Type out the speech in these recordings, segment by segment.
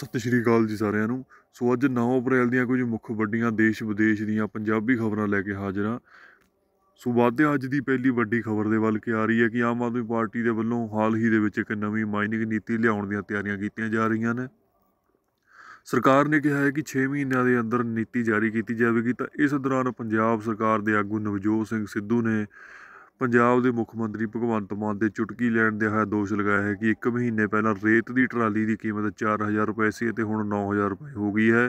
ਸਤਿ ਸ਼੍ਰੀ ਅਕਾਲ ਜੀ ਸਾਰਿਆਂ ਨੂੰ ਸੋ ਅੱਜ 9 ਅਪ੍ਰੈਲ ਦੀਆਂ ਕੁਝ ਮੁੱਖ ਵੱਡੀਆਂ ਦੇਸ਼ ਵਿਦੇਸ਼ ਦੀਆਂ ਪੰਜਾਬੀ ਖਬਰਾਂ ਲੈ ਕੇ ਹਾਜ਼ਰ ਹਾਂ ਸੋ ਵਾਧੇ ਅੱਜ ਦੀ ਪਹਿਲੀ ਵੱਡੀ ਖਬਰ ਦੇ ਵੱਲ ਕੀ ਆ ਰਹੀ ਹੈ ਕਿ ਆਮ ਆਦਮੀ ਪਾਰਟੀ ਦੇ ਵੱਲੋਂ ਹਾਲ ਹੀ ਦੇ ਵਿੱਚ ਇੱਕ ਨਵੀਂ ਮਾਈਨਿੰਗ ਨੀਤੀ ਲਿਆਉਣ ਦੀਆਂ ਤਿਆਰੀਆਂ ਕੀਤੀਆਂ ਜਾ ਰਹੀਆਂ ਨੇ ਸਰਕਾਰ ਨੇ ਕਿਹਾ ਹੈ ਕਿ 6 ਮਹੀਨਿਆਂ ਦੇ ਅੰਦਰ ਨੀਤੀ ਜਾਰੀ ਕੀਤੀ ਜਾਵੇਗੀ ਤਾਂ ਇਸ ਦੌਰਾਨ ਪੰਜਾਬ ਸਰਕਾਰ ਦੇ ਆਗੂ ਨਵਜੋਤ ਸਿੰਘ ਸਿੱਧੂ ਨੇ ਪੰਜਾਬ ਦੇ ਮੁੱਖ ਮੰਤਰੀ ਭਗਵੰਤ ਮਾਨ ਦੇ ਚੁਟਕੀ ਲੈਣ ਦੇ ਹੋਇਆ ਦੋਸ਼ ਲਗਾਇਆ ਹੈ ਕਿ 1 ਮਹੀਨੇ ਪਹਿਲਾਂ ਰੇਤ ਦੀ ਟਰਾਲੀ ਦੀ ਕੀਮਤ 4000 ਰੁਪਏ ਸੀ ਤੇ ਹੁਣ 9000 ਰੁਪਏ ਹੋ ਗਈ ਹੈ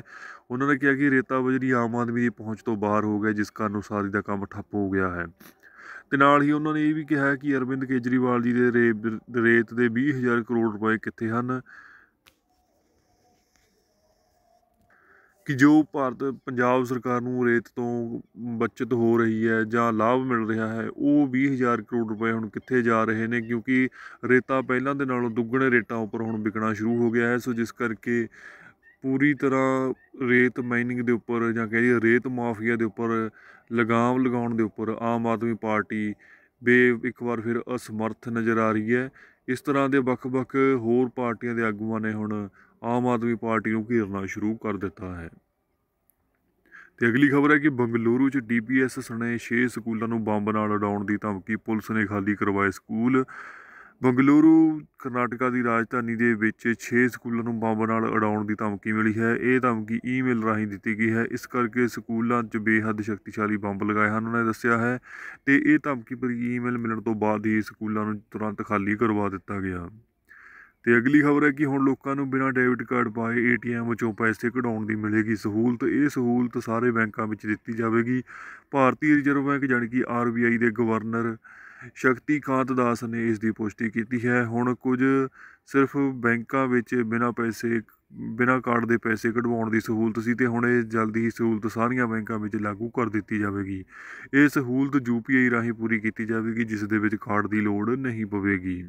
ਉਹਨਾਂ ਨੇ ਕਿਹਾ ਕਿ ਰੇਤਾ ਬਜਰੀ ਆਮ ਆਦਮੀ ਦੀ ਪਹੁੰਚ ਤੋਂ ਬਾਹਰ ਹੋ ਗਿਆ ਜਿਸ ਕਾਰਨ ਉਸਾਰੀ ਦਾ ਕੰਮ ਠੱਪ ਹੋ ਗਿਆ ਹੈ ਤੇ ਨਾਲ ਹੀ ਉਹਨਾਂ ਨੇ ਇਹ ਵੀ ਕਿਹਾ ਕਿ ਅਰਵਿੰਦ ਕੇਜਰੀਵਾਲ ਜੀ ਦੇ ਰੇਤ ਦੇ 20000 ਕਰੋੜ ਰੁਪਏ ਕਿੱਥੇ ਹਨ ਕਿ ਜੋ ਭਾਰਤ ਪੰਜਾਬ ਸਰਕਾਰ ਨੂੰ ਰੇਤ ਤੋਂ ਬਚਤ ਹੋ ਰਹੀ ਹੈ ਜਾਂ ਲਾਭ ਮਿਲ ਰਿਹਾ ਹੈ ਉਹ 20000 ਕਰੋੜ ਰੁਪਏ ਹੁਣ ਕਿੱਥੇ ਜਾ ਰਹੇ ਨੇ ਕਿਉਂਕਿ ਰੇਤਾ ਪਹਿਲਾਂ ਦੇ ਨਾਲੋਂ ਦੁੱਗਣੇ ਰੇਟਾਂ ਉੱਪਰ ਹੁਣ ਵਿਕਣਾ ਸ਼ੁਰੂ ਹੋ ਗਿਆ ਹੈ ਸੋ ਜਿਸ ਕਰਕੇ ਪੂਰੀ ਤਰ੍ਹਾਂ ਰੇਤ ਮਾਈਨਿੰਗ ਦੇ ਉੱਪਰ ਜਾਂ ਕਹੇ ਰੇਤ ਮਾਫੀਆ ਦੇ ਉੱਪਰ ਲਗਾਮ ਲਗਾਉਣ ਦੇ ਉੱਪਰ ਆਮ ਆਦਮੀ ਪਾਰਟੀ ਬੇ ਇੱਕ ਵਾਰ ਫਿਰ ਅਸਮਰਥ ਨਜ਼ਰ ਆ ਰਹੀ ਹੈ ਇਸ ਤਰ੍ਹਾਂ ਦੇ ਵੱਖ-ਵੱਖ ਹੋਰ ਪਾਰਟੀਆਂ ਦੇ ਆਗੂਆਂ ਨੇ ਹੁਣ ਆਮ ਆਦਮੀ ਪਾਰਟੀ ਨੂੰ ਘੇਰਨਾ ਸ਼ੁਰੂ ਕਰ ਦਿੱਤਾ ਹੈ ਤੇ ਅਗਲੀ ਖਬਰ ਹੈ ਕਿ ਬੰਗਲੁਰੂ 'ਚ ਡੀਪੀਐਸ ਸਣੇ 6 ਸਕੂਲਾਂ ਨੂੰ ਬੰਬ ਨਾਲ ਉਡਾਉਣ ਦੀ ਧਮਕੀ ਪੁਲਿਸ ਨੇ ਖਾਲੀ ਕਰਵਾਏ ਸਕੂਲ ਬੰਗਲੁਰੂ ਕਰਨਾਟਕਾ ਦੀ ਰਾਜਧਾਨੀ ਦੇ ਵਿੱਚ 6 ਸਕੂਲਾਂ ਨੂੰ ਬੰਬ ਨਾਲ ਉਡਾਉਣ ਦੀ ਧਮਕੀ ਮਿਲੀ ਹੈ ਇਹ ਧਮਕੀ ਈਮੇਲ ਰਾਹੀਂ ਦਿੱਤੀ ਗਈ ਹੈ ਇਸ ਕਰਕੇ ਸਕੂਲਾਂ 'ਚ ਬੇਹੱਦ ਸ਼ਕਤੀਸ਼ਾਲੀ ਬੰਬ ਲਗਾਏ ਹਨ ਉਹਨੇ ਦੱਸਿਆ ਹੈ ਤੇ ਇਹ ਧਮਕੀ ਪਰ ਈਮੇਲ ਮਿਲਣ ਤੋਂ ਬਾਅਦ ਹੀ ਸਕੂਲਾਂ ਨੂੰ ਤੁਰੰਤ ਖਾਲੀ ਕਰਵਾ ਦਿੱਤਾ ਗਿਆ ਤੇ ਅਗਲੀ ਖਬਰ ਹੈ ਕਿ ਹੁਣ ਲੋਕਾਂ ਨੂੰ ਬਿਨਾਂ ਡੈਬਿਟ ਕਾਰਡ ਪਾਏ ਏਟੀਐਮ ਵਿੱਚੋਂ ਪੈਸੇ ਕਢਾਉਣ ਦੀ ਮਿਲੇਗੀ ਸਹੂਲਤ ਇਹ ਸਹੂਲਤ ਸਾਰੇ ਬੈਂਕਾਂ ਵਿੱਚ ਦਿੱਤੀ ਜਾਵੇਗੀ ਭਾਰਤੀ ਰਿਜ਼ਰਵ ਬੈਂਕ ਜਾਨੀ ਕਿ ਆਰਬੀਆਈ ਦੇ ਗਵਰਨਰ ਸ਼ਕਤੀਕਾਂਤ ਦਾਸ ਨੇ ਇਸ ਦੀ ਪੁਸ਼ਟੀ ਕੀਤੀ ਹੈ ਹੁਣ ਕੁਝ ਸਿਰਫ ਬੈਂਕਾਂ ਵਿੱਚ ਬਿਨਾਂ ਪੈਸੇ ਬਿਨਾਂ ਕਾਰਡ ਦੇ ਪੈਸੇ ਕਢਵਾਉਣ ਦੀ ਸਹੂਲਤ ਸੀ ਤੇ ਹੁਣ ਇਹ ਜਲਦੀ ਹੀ ਸਹੂਲਤ ਸਾਰੀਆਂ ਬੈਂਕਾਂ ਵਿੱਚ ਲਾਗੂ ਕਰ ਦਿੱਤੀ ਜਾਵੇਗੀ ਇਹ ਸਹੂਲਤ ਯੂਪੀਆਈ ਰਾਹੀਂ ਪੂਰੀ ਕੀਤੀ ਜਾਵੇਗੀ ਜਿਸ ਦੇ ਵਿੱਚ ਕਾਰਡ ਦੀ ਲੋੜ ਨਹੀਂ ਪਵੇਗੀ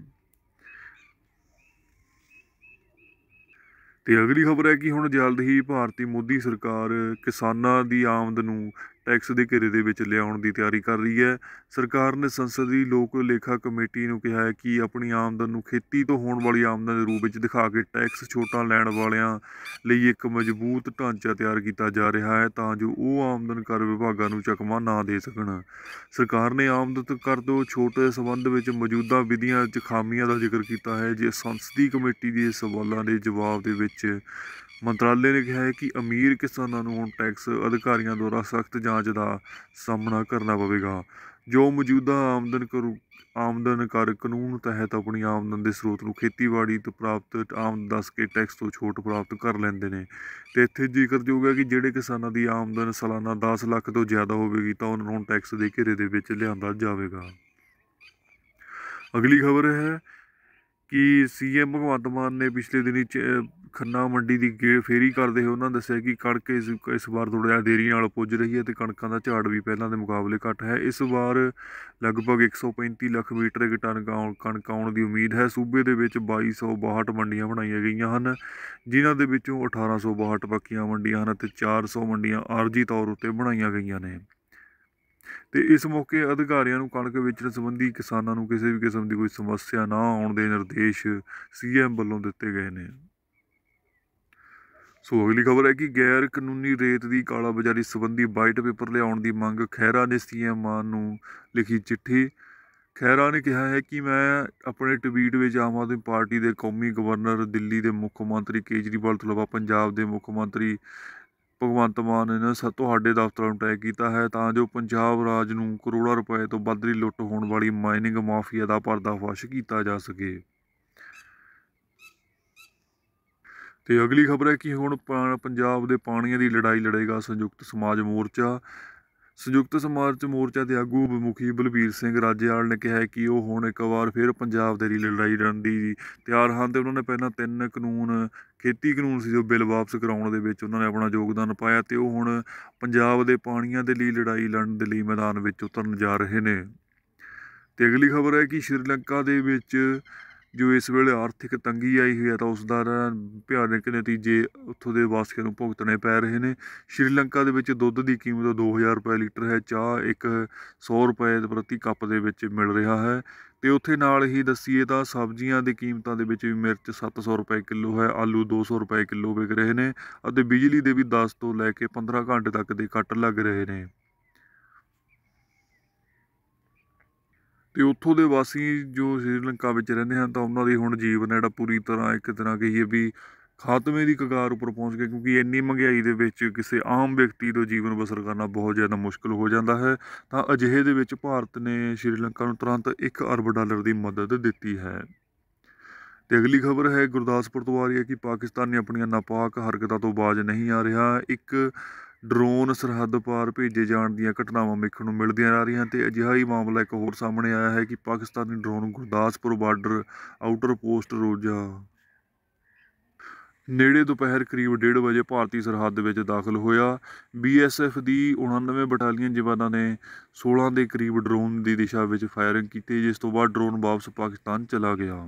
ਤੇ ਅਗਲੀ ਖ਼ਬਰ ਹੈ ਕਿ ਹੁਣ ਜਲਦ ਹੀ ਭਾਰਤੀ ਮੋਦੀ ਸਰਕਾਰ ਕਿਸਾਨਾਂ ਦੀ ਆਮਦ ਨੂੰ ਟੈਕਸ ਦੇ ਘੇਰੇ ਦੇ ਵਿੱਚ ਲਿਆਉਣ ਦੀ ਤਿਆਰੀ ਕਰ ਰਹੀ ਹੈ ਸਰਕਾਰ ਨੇ ਸੰਸਦੀ ਲੋਕ ਲੇਖਾ ਕਮੇਟੀ ਨੂੰ ਕਿਹਾ ਹੈ ਕਿ ਆਪਣੀ ਆਮਦਨ ਨੂੰ ਖੇਤੀ ਤੋਂ ਹੋਣ ਵਾਲੀ ਆਮਦਨ ਦੇ ਰੂਪ ਵਿੱਚ ਦਿਖਾ ਕੇ ਟੈਕਸ ਛੋਟਾ ਲੈਣ ਵਾਲਿਆਂ ਲਈ ਇੱਕ ਮਜ਼ਬੂਤ ਢਾਂਚਾ ਤਿਆਰ ਕੀਤਾ ਜਾ ਰਿਹਾ ਹੈ ਤਾਂ ਜੋ ਉਹ ਆਮਦਨ ਕਰ ਵਿਭਾਗਾਂ ਨੂੰ ਚਕਮਾ ਨਾ ਦੇ ਸਕਣ ਸਰਕਾਰ ਨੇ ਆਮਦਨ ਕਰ ਤੋਂ ਛੋਟੇ ਸਬੰਧ ਵਿੱਚ ਮੌਜੂਦਾ ਵਿਧੀਆਂ 'ਚ ਖਾਮੀਆਂ ਦਾ ਜ਼ਿਕਰ ਕੀਤਾ ਹੈ ਜੇ ਸੰਸਦੀ ਕਮੇਟੀ ਦੇ ਸਵਾਲਾਂ ਦੇ ਜਵਾਬ ਦੇ ਵਿੱਚ ਮੰਤਰਾਲੇ ਨੇ ਕਿਹਾ ਹੈ ਕਿ ਅਮੀਰ ਕਿਸਾਨਾਂ ਨੂੰ ਹੁਣ ਟੈਕਸ ਅਧਿਕਾਰੀਆਂ ਦੁਆਰਾ ਸਖਤ ਜਾਂਚ ਦਾ ਸਾਹਮਣਾ ਕਰਨਾ ਪਵੇਗਾ ਜੋ ਮੌਜੂਦਾ ਆਮਦਨ ਕਰੂ ਆਮਦਨ ਕਰ ਕਾਨੂੰਨ ਤਹਿਤ ਆਪਣੀ ਆਮਦਨ ਦੇ ਸਰੋਤ ਨੂੰ ਖੇਤੀਬਾੜੀ ਤੋਂ ਪ੍ਰਾਪਤ ਆਮਦਨ ਦੱਸ ਕੇ ਟੈਕਸ ਤੋਂ ਛੋਟ ਪ੍ਰਾਪਤ ਕਰ ਲੈਂਦੇ ਨੇ ਤੇ ਇੱਥੇ ਜ਼ਿਕਰਯੋਗ ਹੈ ਕਿ ਜਿਹੜੇ ਕਿਸਾਨਾਂ ਦੀ ਆਮਦਨ ਸਾਲਾਨਾ 10 ਲੱਖ ਤੋਂ ਜ਼ਿਆਦਾ ਹੋਵੇਗੀ ਤਾਂ ਉਹਨਾਂ ਨੂੰ ਟੈਕਸ ਦੇ ਘੇਰੇ ਦੇ ਵਿੱਚ ਲਿਆਂਦਾ ਜਾਵੇਗਾ ਅਗਲੀ ਖਬਰ ਹੈ ਕਿ ਸੀਐਮ ਭਗਵੰਤ ਮਾਨ ਨੇ ਪਿਛਲੇ ਦਿਨੀ ਖੰਨਾ ਮੰਡੀ ਦੀ ਗੇ ਫੇਰੀ ਕਰਦੇ ਹੋਏ ਉਹਨਾਂ ਦੱਸਿਆ ਕਿ ਕਣਕ ਇਸ ਵਾਰ ਥੋੜਾ ਜਿਹਾ ਦੇਰੀ ਨਾਲ ਪੁੱਜ ਰਹੀ ਹੈ ਤੇ ਕਣਕਾਂ ਦਾ ਝਾੜ ਵੀ ਪਹਿਲਾਂ ਦੇ ਮੁਕਾਬਲੇ ਘੱਟ ਹੈ ਇਸ ਵਾਰ ਲਗਭਗ 135 ਲੱਖ ਮੀਟਰ ਟਨ ਕਣਕ ਆਉਣ ਦੀ ਉਮੀਦ ਹੈ ਸੂਬੇ ਦੇ ਵਿੱਚ 2262 ਮੰਡੀਆਂ ਬਣਾਈਆਂ ਗਈਆਂ ਹਨ ਜਿਨ੍ਹਾਂ ਦੇ ਵਿੱਚੋਂ 1862 ਪੱਕੀਆਂ ਮੰਡੀਆਂ ਹਨ ਅਤੇ 400 ਮੰਡੀਆਂ ਆਰਜੀ ਤੌਰ ਉੱਤੇ ਬਣਾਈਆਂ ਗਈਆਂ ਨੇ ਤੇ ਇਸ ਮੌਕੇ ਅਧਿਕਾਰੀਆਂ ਨੂੰ ਕਣਕ ਵੇਚਣ ਸੰਬੰਧੀ ਕਿਸਾਨਾਂ ਨੂੰ ਕਿਸੇ ਵੀ ਕਿਸਮ ਦੀ ਕੋਈ ਸਮੱਸਿਆ ਨਾ ਆਉਣ ਦੇ ਨਿਰਦੇਸ਼ ਸੀਐਮ ਵੱਲੋਂ ਦਿੱਤੇ ਗਏ ਨੇ ਸੋ ਅਗਲੀ ਖਬਰ ਹੈ ਕਿ ਗੈਰ ਕਾਨੂੰਨੀ ਰੇਤ ਦੀ ਕਾਲਾ ਬਾਜ਼ਾਰੀ ਸੰਬੰਧੀ ਵਾਈਟ ਪੇਪਰ ਲਿਆਉਣ ਦੀ ਮੰਗ ਖਹਿਰਾ ਨੇ ਸੀਐਮ ਮਾਨ ਨੂੰ ਲਿਖੀ ਚਿੱਠੀ ਖਹਿਰਾ ਨੇ ਕਿਹਾ ਹੈ ਕਿ ਮੈਂ ਆਪਣੇ ਟਵੀਟ ਵਿੱਚ ਆਮ ਆਦਮੀ ਪਾਰਟੀ ਦੇ ਕੌਮੀ ਗਵਰਨਰ ਦਿੱਲੀ ਦੇ ਮੁੱਖ ਮੰਤਰੀ ਕੇਜਰੀਵਾਲ ਤੋਂ ਲਵਾ ਪੰਜਾਬ ਦੇ ਮੁੱਖ ਮੰਤਰੀ ਭਗਵੰਤ ਮਾਨ ਨੇ ਤੁਹਾਡੇ ਦਫ਼ਤਰਾਂ ਨੂੰ ਟੈਗ ਕੀਤਾ ਹੈ ਤਾਂ ਜੋ ਪੰਜਾਬ ਰਾਜ ਨੂੰ ਕਰੋੜਾਂ ਰੁਪਏ ਤੋਂ ਵੱਧ ਦੀ ਲੁੱਟ ਹੋਣ ਵਾਲੀ ਮਾਈਨਿੰਗ ਮਾਫੀਆ ਦਾ ਪਰਦਾਫਾਸ਼ ਕੀਤਾ ਜਾ ਸਕੇ ਤੇ ਅਗਲੀ ਖਬਰ ਹੈ ਕਿ ਹੁਣ ਪੰਜਾਬ ਦੇ ਪਾਣੀਆਂ ਦੀ ਲੜਾਈ ਲੜੇਗਾ ਸੰਯੁਕਤ ਸਮਾਜ ਮੋਰਚਾ ਸੰਯੁਕਤ ਚ ਮੋਰਚਾ ਦੇ ਆਗੂ ਬਮੁਖੀ ਬਲਬੀਰ ਸਿੰਘ ਰਾਜੇਵਾਲ ਨੇ ਕਿਹਾ ਕਿ ਉਹ ਹੁਣ ਇੱਕ ਵਾਰ ਫਿਰ ਪੰਜਾਬ ਦੇ ਲਈ ਲੜਾਈ ਲੜਨ ਦੀ ਤਿਆਰ ਹਨ ਤੇ ਉਹਨਾਂ ਨੇ ਪਹਿਲਾਂ ਤਿੰਨ ਕਾਨੂੰਨ ਖੇਤੀ ਕਾਨੂੰਨ ਸੀ ਜੋ ਬਿੱਲ ਵਾਪਸ ਕਰਾਉਣ ਦੇ ਵਿੱਚ ਉਹਨਾਂ ਨੇ ਆਪਣਾ ਯੋਗਦਾਨ ਪਾਇਆ ਤੇ ਉਹ ਹੁਣ ਪੰਜਾਬ ਦੇ ਪਾਣੀਆਂ ਦੇ ਲਈ ਲੜਾਈ ਲੜਨ ਦੇ ਲਈ ਮੈਦਾਨ ਵਿੱਚ ਉਤਰਨ ਜਾ ਰਹੇ ਨੇ ਤੇ ਅਗਲੀ ਖਬਰ ਹੈ ਕਿ ਸ਼੍ਰੀਲੰਕਾ ਦੇ ਵਿੱਚ ਜੋ ਇਸ ਵੇਲੇ ਆਰਥਿਕ ਤੰਗੀ ਆਈ ਹੋਈ ਹੈ ਤਾਂ ਉਸ ਦਾ ਭਿਆਨਕ ਨਤੀਜੇ ਉੱਥੋਂ ਦੇ ਵਾਸੀਆਂ ਨੂੰ ਭੁਗਤਣੇ ਪੈ ਰਹੇ ਨੇ ਸ਼੍ਰੀਲੰਕਾ ਦੇ ਵਿੱਚ ਦੁੱਧ ਦੀ ਕੀਮਤ 2000 ਰੁਪਏ ਲੀਟਰ ਹੈ ਚਾਹ ਇੱਕ 100 ਰੁਪਏ ਪ੍ਰਤੀ ਕੱਪ ਦੇ ਵਿੱਚ ਮਿਲ ਰਿਹਾ ਹੈ ਤੇ ਉੱਥੇ ਨਾਲ ਹੀ ਦੱਸੀਏ ਤਾਂ ਸਬਜ਼ੀਆਂ ਦੀ ਕੀਮਤਾਂ ਦੇ ਵਿੱਚ ਵੀ ਮਿਰਚ 700 ਰੁਪਏ ਕਿਲੋ ਹੈ ਆਲੂ 200 ਰੁਪਏ ਕਿਲੋ ਵਿਕ ਰਹੇ ਨੇ ਅਤੇ ਬਿਜਲੀ ਦੇ ਵੀ 10 ਤੋਂ ਲੈ ਕੇ 15 ਘੰਟੇ ਤੱਕ ਦੇ ਕੱਟ ਲੱਗ ਰਹੇ ਨੇ ਤੇ ਉੱਥੋਂ ਦੇ ਵਾਸੀ ਜੋ ਸ਼੍ਰੀਲੰਕਾ ਵਿੱਚ ਰਹਿੰਦੇ ਹਨ ਤਾਂ ਉਹਨਾਂ ਦੀ ਹੁਣ ਜੀਵਨ ਜਿਹੜਾ ਪੂਰੀ ਤਰ੍ਹਾਂ ਇੱਕ ਤਰ੍ਹਾਂ ਕਹੀਏ ਵੀ ਖਾਤਮੇ ਦੀ ਕਗਾਰ ਉੱਪਰ ਪਹੁੰਚ ਗਏ ਕਿਉਂਕਿ ਇੰਨੀ ਮਹਿੰਗਾਈ ਦੇ ਵਿੱਚ ਕਿਸੇ ਆਮ ਵਿਅਕਤੀ ਦਾ ਜੀਵਨ ਬਸਰ ਕਰਨਾ ਬਹੁਤ ਜ਼ਿਆਦਾ ਮੁਸ਼ਕਲ ਹੋ ਜਾਂਦਾ ਹੈ ਤਾਂ ਅਜਿਹੇ ਦੇ ਵਿੱਚ ਭਾਰਤ ਨੇ ਸ਼੍ਰੀਲੰਕਾ ਨੂੰ ਤੁਰੰਤ 1 ਅਰਬ ਡਾਲਰ ਦੀ ਮਦਦ ਦਿੱਤੀ ਹੈ ਤੇ ਅਗਲੀ ਖਬਰ ਹੈ ਗੁਰਦਾਸਪੁਰ ਤੋਂ ਆ ਰਹੀ ਹੈ ਕਿ ਪਾਕਿਸਤਾਨ ਨੇ ਆਪਣੀਆਂ ਨਾਪਾਕ ਹਰਕਤਾਂ ਤੋਂ ਬਾਜ ਨਹੀਂ ਆ ਰਿਹਾ ਇੱਕ ਡਰੋਨ ਸਰਹੱਦ ਪਾਰ ਭੇਜੇ ਜਾਣ ਦੀਆਂ ਘਟਨਾਵਾਂ ਵੇਖਣ ਨੂੰ ਮਿਲਦੀਆਂ ਆ ਰਹੀਆਂ ਤੇ ਅਜਿਹਾ ਹੀ ਮਾਮਲਾ ਇੱਕ ਹੋਰ ਸਾਹਮਣੇ ਆਇਆ ਹੈ ਕਿ Pakistani drone Gurdaspur border outer post Roja ਨੇੜੇ ਦੁਪਹਿਰ ਕਰੀਬ 1:30 ਵਜੇ ਭਾਰਤੀ ਸਰਹੱਦ ਵਿੱਚ ਦਾਖਲ ਹੋਇਆ ਬੀਐਸਐਫ ਦੀ 99 ਬਟਾਲੀਅਨ ਜਵਾਨਾਂ ਨੇ 16 ਦੇ ਕਰੀਬ ਡਰੋਨ ਦੀ ਦਿਸ਼ਾ ਵਿੱਚ ਫਾਇਰਿੰਗ ਕੀਤੀ ਜਿਸ ਤੋਂ ਬਾਅਦ ਡਰੋਨ ਵਾਪਸ ਪਾਕਿਸਤਾਨ ਚਲਾ ਗਿਆ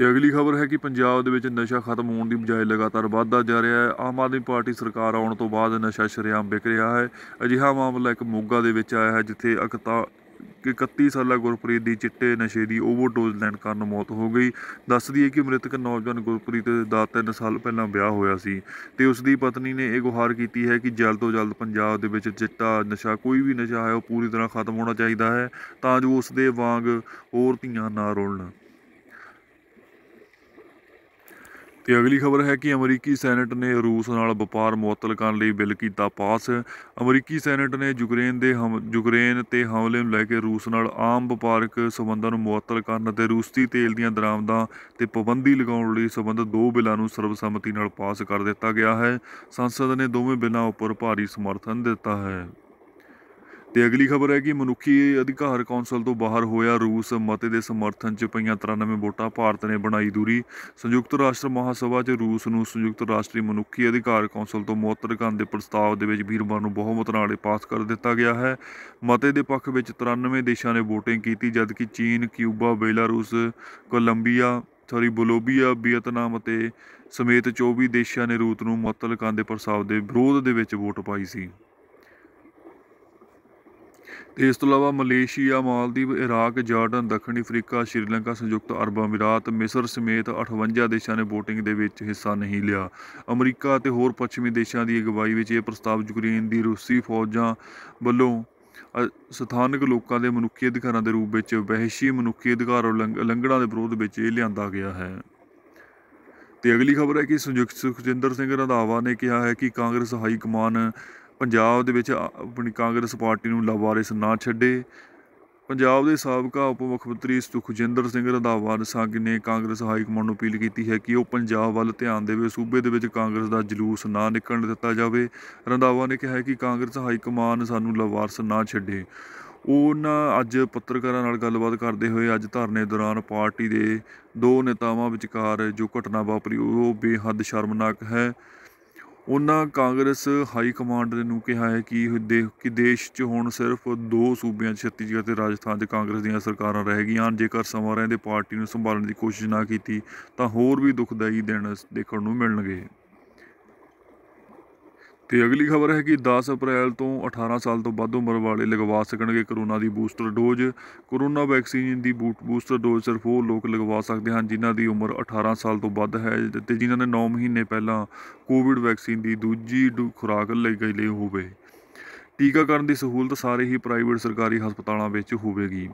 ਤੇ ਅਗਲੀ ਖਬਰ ਹੈ ਕਿ ਪੰਜਾਬ ਦੇ ਵਿੱਚ ਨਸ਼ਾ ਖਤਮ ਹੋਣ ਦੀ ਬਜਾਏ ਲਗਾਤਾਰ ਵਾਧਾ ਜਾ ਰਿਹਾ ਹੈ ਆਮ ਆਦਮੀ ਪਾਰਟੀ ਸਰਕਾਰ ਆਉਣ ਤੋਂ ਬਾਅਦ ਨਸ਼ਾ ਸ਼ਰੇਆਮ ਵਿਕ ਰਿਹਾ ਹੈ ਅਜਿਹਾ ਮਾਮਲਾ ਇੱਕ ਮੋਗਾ ਦੇ ਵਿੱਚ ਆਇਆ ਹੈ ਜਿੱਥੇ ਅਕਤਾ 31 ਸਾਲਾ ਗੁਰਪ੍ਰੀਤ ਦੀ ਚਿੱਟੇ ਨਸ਼ੇ ਦੀ ਓਵਰਡੋਜ਼ ਲੈਣ ਕਾਰਨ ਮੌਤ ਹੋ ਗਈ ਦੱਸਦੀ ਹੈ ਕਿ ਮ੍ਰਿਤਕ ਨੌਜਵਾਨ ਗੁਰਪ੍ਰੀਤ ਦਾ 3 ਸਾਲ ਪਹਿਲਾਂ ਵਿਆਹ ਹੋਇਆ ਸੀ ਤੇ ਉਸ ਦੀ ਪਤਨੀ ਨੇ ਇਹ ਗੁਹਾਰ ਕੀਤੀ ਹੈ ਕਿ ਜਲਦ ਤੋਂ ਜਲਦ ਪੰਜਾਬ ਦੇ ਵਿੱਚ ਚਿੱਟਾ ਨਸ਼ਾ ਕੋਈ ਵੀ ਨਸ਼ਾ ਹੈ ਉਹ ਪੂਰੀ ਤਰ੍ਹਾਂ ਖਤਮ ਹੋਣਾ ਚਾਹੀਦਾ ਹੈ ਤਾਂ ਜੋ ਉਸ ਦੇ ਵਾਂਗ ਹੋਰ ਧੀਆਂ ਨਾ ਰੋਲਣ ਕਿ ਅਗਲੀ ਖਬਰ ਹੈ ਕਿ ਅਮਰੀਕੀ ਸੈਨੇਟ ਨੇ ਰੂਸ ਨਾਲ ਵਪਾਰ ਮੁਅੱਤਲ ਕਰਨ ਲਈ ਬਿੱਲ ਕੀਤਾ ਪਾਸ ਅਮਰੀਕੀ ਸੈਨੇਟ ਨੇ ਯੂਕਰੇਨ ਦੇ ਯੂਕਰੇਨ ਤੇ ਹਮਲੇ ਨੂੰ ਲੈ ਕੇ ਰੂਸ ਨਾਲ ਆਮ ਵਪਾਰਕ ਸਬੰਧਾਂ ਨੂੰ ਮੁਅੱਤਲ ਕਰਨ ਅਤੇ ਰੂਸੀ ਤੇਲ ਦੀਆਂ ਦਰਾਮਦਾਂ ਤੇ ਪਾਬੰਦੀ ਲਗਾਉਣ ਲਈ ਸਬੰਧ ਦੋ ਬਿੱਲਾਂ ਨੂੰ ਸਰਬਸੰਮਤੀ ਨਾਲ ਪਾਸ ਕਰ ਦਿੱਤਾ ਗਿਆ ਹੈ ਸੰਸਦ ਨੇ ਦੋਵੇਂ ਬਿੱਲਾਂ ਉੱਪਰ ਭਾਰੀ ਸਮਰਥਨ ਦਿੱਤਾ ਹੈ ਤੇ ਅਗਲੀ ਖਬਰ ਹੈ ਕਿ ਮਨੁੱਖੀ ਅਧਿਕਾਰ ਕੌਂਸਲ ਤੋਂ ਬਾਹਰ ਹੋਇਆ ਰੂਸ ਮਤੇ ਦੇ ਸਮਰਥਨ 'ਚ ਪਈਆਂ 93 ਵੋਟਾਂ ਭਾਰਤ ਨੇ ਬਣਾਈ ਦੂਰੀ ਸੰਯੁਕਤ ਰਾਸ਼ਟਰ ਮਹਾਸਭਾ 'ਚ ਰੂਸ ਨੂੰ ਸੰਯੁਕਤ ਰਾਸ਼ਟਰੀ ਮਨੁੱਖੀ ਅਧਿਕਾਰ ਕੌਂਸਲ ਤੋਂ ਮੋਤਰ ਕਰਨ ਦੇ ਪ੍ਰਸਤਾਵ ਦੇ ਵਿੱਚ ਵੀਰਵਾਰ ਨੂੰ ਬਹੁਮਤ ਨਾਲ ਪਾਸ ਕਰ ਦਿੱਤਾ ਗਿਆ ਹੈ ਮਤੇ ਦੇ ਪੱਖ ਵਿੱਚ 93 ਦੇਸ਼ਾਂ ਨੇ VOTING ਕੀਤੀ ਜਦਕਿ ਚੀਨ Cuba Belarus Colombia sorry Bolivia Vietnam ਅਤੇ ਸਮੇਤ 24 ਦੇਸ਼ਾਂ ਨੇ ਰੂਸ ਨੂੰ ਮੁਅੱਤਲ ਕਰਨ ਦੇ ਪ੍ਰਸਤਾਵ ਦੇ ਵਿਰੋਧ ਦੇ ਵਿੱਚ ਵੋਟ ਪਾਈ ਸੀ ਤੇ ਇਸ ਤੋਂ ਇਲਾਵਾ ਮਲੇਸ਼ੀਆ ਮਾਲਦੀਵ ਇਰਾਕ ਜਾਰਡਨ ਦੱਖਣੀ ਅਫਰੀਕਾ ਸ਼੍ਰੀਲੰਕਾ ਸੰਯੁਕਤ ਅਰਬ ਅਮੀਰਾਤ ਮਿਸਰ ਸਮੇਤ 58 ਦੇਸ਼ਾਂ ਨੇ VOTING ਦੇ ਵਿੱਚ ਹਿੱਸਾ ਨਹੀਂ ਲਿਆ ਅਮਰੀਕਾ ਅਤੇ ਹੋਰ ਪੱਛਮੀ ਦੇਸ਼ਾਂ ਦੀ ਅਗਵਾਈ ਵਿੱਚ ਇਹ ਪ੍ਰਸਤਾਵ ਯੂਕਰੇਨ ਦੀ ਰੂਸੀ ਫੌਜਾਂ ਵੱਲੋਂ ਸਥਾਨਕ ਲੋਕਾਂ ਦੇ ਮਨੁੱਖੀ ਅਧਿਕਾਰਾਂ ਦੇ ਰੂਪ ਵਿੱਚ ਵਹਿਸ਼ੀ ਮਨੁੱਖੀ ਅਧਿਕਾਰ ਉਲੰਘਣਾ ਦੇ ਵਿਰੋਧ ਵਿੱਚ ਇਹ ਲਿਆਂਦਾ ਗਿਆ ਹੈ ਤੇ ਅਗਲੀ ਖਬਰ ਹੈ ਕਿ ਸੁਖਜਿੰਦਰ ਸਿੰਘ ਰੰਧਾਵਾ ਨੇ ਕਿਹਾ ਹੈ ਕਿ ਕਾਂਗਰਸ ਹਾਈ ਕਮਾਨ ਪੰਜਾਬ ਦੇ ਵਿੱਚ ਆਪਣੀ ਕਾਂਗਰਸ ਪਾਰਟੀ ਨੂੰ ਲਾਵਾਰਿਸ ਨਾ ਛੱਡੇ ਪੰਜਾਬ ਦੇ ਸਾਬਕਾ ਉਪ ਮੁੱਖ ਮੰਤਰੀ ਸੁਖਜਿੰਦਰ ਸਿੰਘ ਰੰਧਾਵਾ ਸੰਘ ਨੇ ਕਾਂਗਰਸ ਹਾਈ ਕਮਾਂਡ ਨੂੰ ਅਪੀਲ ਕੀਤੀ ਹੈ ਕਿ ਉਹ ਪੰਜਾਬ ਵੱਲ ਧਿਆਨ ਦੇਵੇ ਸੂਬੇ ਦੇ ਵਿੱਚ ਕਾਂਗਰਸ ਦਾ ਜਲੂਸ ਨਾ ਨਿਕਲਣ ਦਿੱਤਾ ਜਾਵੇ ਰੰਧਾਵਾ ਨੇ ਕਿਹਾ ਕਿ ਕਾਂਗਰਸ ਹਾਈ ਕਮਾਂਡ ਸਾਨੂੰ ਲਵਾਰਸ ਨਾ ਛੱਡੇ ਉਹਨਾਂ ਅੱਜ ਪੱਤਰਕਾਰਾਂ ਨਾਲ ਗੱਲਬਾਤ ਕਰਦੇ ਹੋਏ ਅੱਜ ਧਰਨੇ ਦੌਰਾਨ ਪਾਰਟੀ ਦੇ ਦੋ ਨੇਤਾਵਾਂ ਵਿਚਕਾਰ ਜੋ ਘਟਨਾ ਵਾਪਰੀ ਉਹ ਬੇਹੱਦ ਸ਼ਰਮਨਾਕ ਹੈ ਉਨ੍ਹਾਂ ਕਾਂਗਰਸ ਹਾਈ ਕਮਾਂਡ ਦੇ ਨੂੰ ਕਿਹਾ ਹੈ ਕਿ ਦੇਖ ਕਿ ਦੇਸ਼ 'ਚ ਹੁਣ ਸਿਰਫ ਦੋ ਸੂਬਿਆਂ ਛੱਤੀਸਗੜ੍ਹ ਤੇ ਰਾਜਸਥਾਨ 'ਚ ਕਾਂਗਰਸ ਦੀਆਂ ਸਰਕਾਰਾਂ ਰਹਿ ਗਈਆਂ ਜੇਕਰ ਸਮਾਂ ਰਹਿੰਦੇ ਪਾਰਟੀ ਨੂੰ ਸੰਭਾਲਣ ਦੀ ਕੋਸ਼ਿਸ਼ ਨਾ ਕੀਤੀ ਤਾਂ ਹੋਰ ਵੀ ਦੁਖਦਾਈ ਦਿਨ ਦੇਖਣ ਨੂੰ ਮਿਲਣਗੇ ਤੇ ਅਗਲੀ ਖਬਰ ਹੈ ਕਿ 10 ਅਪ੍ਰੈਲ ਤੋਂ 18 ਸਾਲ ਤੋਂ ਵੱਧ ਉਮਰ ਵਾਲੇ ਲਗਵਾ ਸਕਣਗੇ ਕਰੋਨਾ ਦੀ ਬੂਸਟਰ ਡੋਜ਼ ਕਰੋਨਾ ਵੈਕਸੀਨ ਦੀ ਬੂਸਟਰ ਡੋਜ਼ ਸਿਰਫ ਉਹ ਲੋਕ ਲਗਵਾ ਸਕਦੇ ਹਨ ਜਿਨ੍ਹਾਂ ਦੀ ਉਮਰ 18 ਸਾਲ ਤੋਂ ਵੱਧ ਹੈ ਤੇ ਜਿਨ੍ਹਾਂ ਨੇ 9 ਮਹੀਨੇ ਪਹਿਲਾਂ ਕੋਵਿਡ ਵੈਕਸੀਨ ਦੀ ਦੂਜੀ ਖੁਰਾਕ ਲਈ ਗਈ ਲਈ ਹੋਵੇ ਟੀਕਾਕਰਨ ਦੀ ਸਹੂਲਤ ਸਾਰੇ ਹੀ ਪ੍ਰਾਈਵੇਟ ਸਰਕਾਰੀ ਹਸਪਤਾਲਾਂ ਵਿੱਚ ਹੋਵੇਗੀ